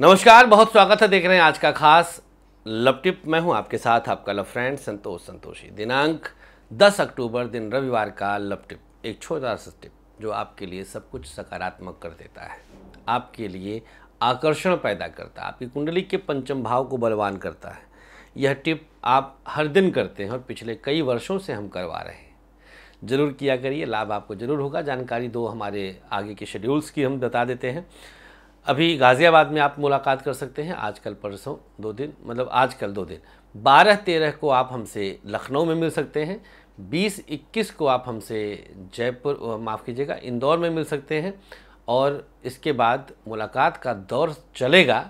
नमस्कार बहुत स्वागत है देख रहे हैं आज का खास लव टिप मैं हूं आपके साथ आपका लव फ्रेंड संतोष संतोषी दिनांक 10 अक्टूबर दिन रविवार का लव टिप एक छोटा सा टिप जो आपके लिए सब कुछ सकारात्मक कर देता है आपके लिए आकर्षण पैदा करता है आपकी कुंडली के पंचम भाव को बलवान करता है यह टिप आप हर दिन करते हैं और पिछले कई वर्षों से हम करवा रहे हैं ज़रूर किया करिए लाभ आपको ज़रूर होगा जानकारी दो हमारे आगे के शेड्यूल्स की हम बता देते हैं अभी गाज़ियाबाद में आप मुलाकात कर सकते हैं आजकल परसों दो दिन मतलब आजकल दो दिन बारह तेरह को आप हमसे लखनऊ में मिल सकते हैं बीस इक्कीस को आप हमसे जयपुर माफ़ कीजिएगा इंदौर में मिल सकते हैं और इसके बाद मुलाकात का दौर चलेगा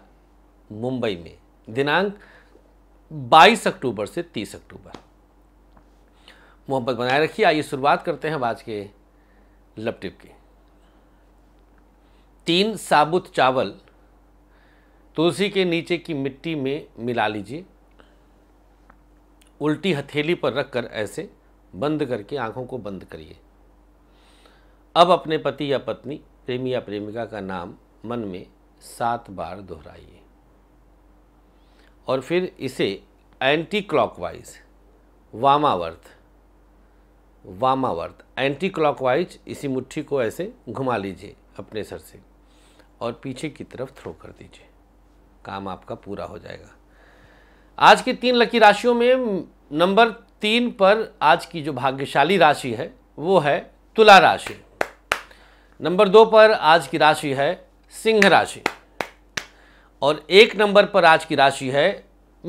मुंबई में दिनांक 22 अक्टूबर से 30 अक्टूबर मोहब्बत बनाए रखिए आइए शुरुआत करते हैं आज के लपटिप की तीन साबुत चावल तुलसी के नीचे की मिट्टी में मिला लीजिए उल्टी हथेली पर रखकर ऐसे बंद करके आंखों को बंद करिए अब अपने पति या पत्नी प्रेमी या प्रेमिका का नाम मन में सात बार दोहराइए और फिर इसे एंटी क्लॉकवाइज वामावर्त वामावर्त एंटी क्लॉकवाइज इसी मुट्ठी को ऐसे घुमा लीजिए अपने सर से और पीछे की तरफ थ्रो कर दीजिए काम आपका पूरा हो जाएगा आज की तीन लकी राशियों में नंबर तीन पर आज की जो भाग्यशाली राशि है वो है तुला राशि नंबर दो पर आज की राशि है सिंह राशि और एक नंबर पर आज की राशि है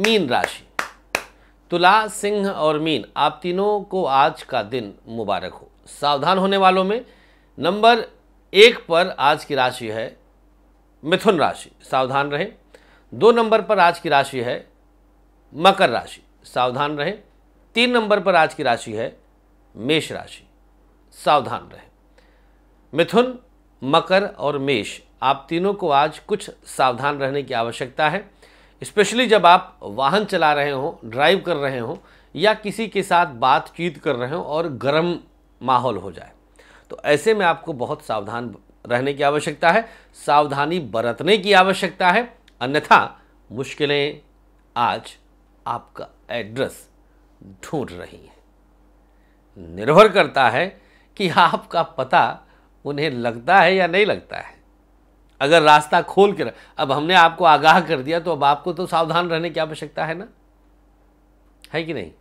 मीन राशि तुला सिंह और मीन आप तीनों को आज का दिन मुबारक हो सावधान होने वालों में नंबर एक पर आज की राशि है मिथुन राशि सावधान रहें दो नंबर पर आज की राशि है मकर राशि सावधान रहें तीन नंबर पर आज की राशि है मेष राशि सावधान रहें मिथुन मकर और मेष आप तीनों को आज कुछ सावधान रहने की आवश्यकता है स्पेशली जब आप वाहन चला रहे हों ड्राइव कर रहे हों या किसी के साथ बातचीत कर रहे हों और गर्म माहौल हो जाए तो ऐसे में आपको बहुत सावधान रहने की आवश्यकता है सावधानी बरतने की आवश्यकता है अन्यथा मुश्किलें आज आपका एड्रेस ढूंढ रही हैं निर्भर करता है कि आपका पता उन्हें लगता है या नहीं लगता है अगर रास्ता खोल कर अब हमने आपको आगाह कर दिया तो अब आपको तो सावधान रहने की आवश्यकता है ना है कि नहीं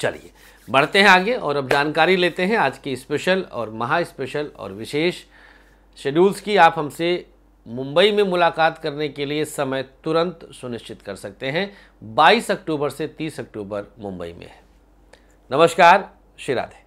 चलिए बढ़ते हैं आगे और अब जानकारी लेते हैं आज की स्पेशल और महा स्पेशल और विशेष शेड्यूल्स की आप हमसे मुंबई में मुलाकात करने के लिए समय तुरंत सुनिश्चित कर सकते हैं 22 अक्टूबर से 30 अक्टूबर मुंबई में है नमस्कार श्री राधे